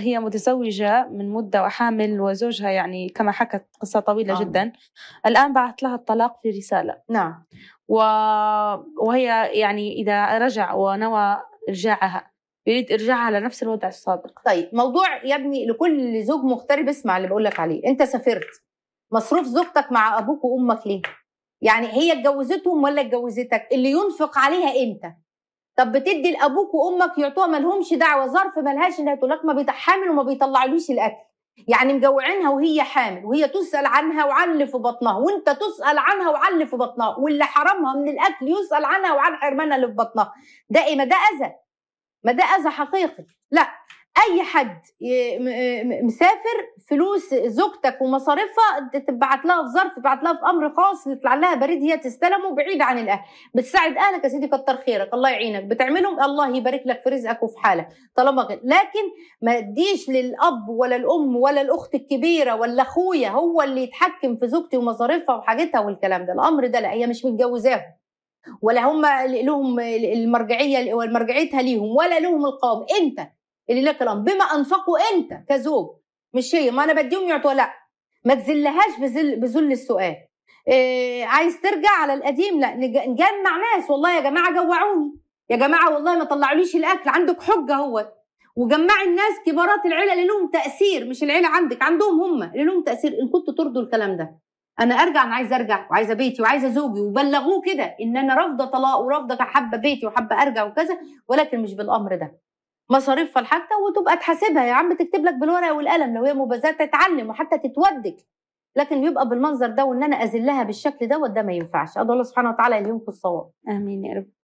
هي متزوجة من مدة وحامل وزوجها يعني كما حكت قصة طويلة آه. جدا الآن بعث لها الطلاق في رسالة نعم و... وهي يعني إذا رجع ونوى إرجاعها يريد إرجاعها لنفس الوضع السابق طيب موضوع يا ابني لكل زوج مغترب اسمع اللي بقولك عليه أنت سافرت مصروف زوجتك مع أبوك وأمك ليه؟ يعني هي اتجوزتهم ولا اتجوزتك؟ اللي ينفق عليها أنت طب بتدي لابوك وامك يعطوها لهمش دعوه ظرف لهاش انها تقول لك ما بيتحامل وما بيطلعلوش الاكل يعني مجوعينها وهي حامل وهي تسال عنها وعن اللي في بطنها وانت تسال عنها وعن اللي في بطنها واللي حرمها من الاكل يسال عنها وعن حرمانها اللي في بطنها ده ايه ما ده اذى ما ده اذى حقيقي لا اي حد مسافر فلوس زوجتك ومصاريفها تبعت لها في ظرف تبعت لها في امر خاص يطلع لها بريد هي تستلمه بعيد عن الاهل بتساعد اهلك يا سيدي كتر خيرك الله يعينك بتعملهم الله يبارك لك في رزقك وفي حالك طالما لكن ما تديش للاب ولا الام ولا الاخت الكبيره ولا اخويا هو اللي يتحكم في زوجتي ومصاريفها وحاجتها والكلام ده الامر ده لا هي مش متجوزاهم ولا هم لهم المرجعيه مرجعيتها ليهم ولا لهم القوام انت اللي لك الامر بما انفقوا انت كزوج مش هي ما انا بديهم يعطوا لا ما تذلهاش بذل بذل السؤال إيه عايز ترجع على القديم لا نجمع ناس والله يا جماعه جوعوني يا جماعه والله ما طلعوليش الاكل عندك حجه هو وجمعي الناس كبارات العيله اللي لهم تاثير مش العيله عندك عندهم هم اللي لهم تاثير ان كنتوا ترضوا الكلام ده انا ارجع انا عايزه ارجع وعايزه بيتي وعايزه زوجي وبلغوه كده ان انا رافضه طلاق ورافضه حابه بيتي وحابه ارجع وكذا ولكن مش بالامر ده مصاريفها الحاجه وتبقى تحاسبها يا عم تكتب لك بالورقه والقلم لو هي مبازاه تتعلم وحتى تتودك لكن يبقى بالمنظر ده وان انا اذلها بالشكل ده وده ما ينفعش ادعو الله سبحانه وتعالى ينقص الصواب امين يا رب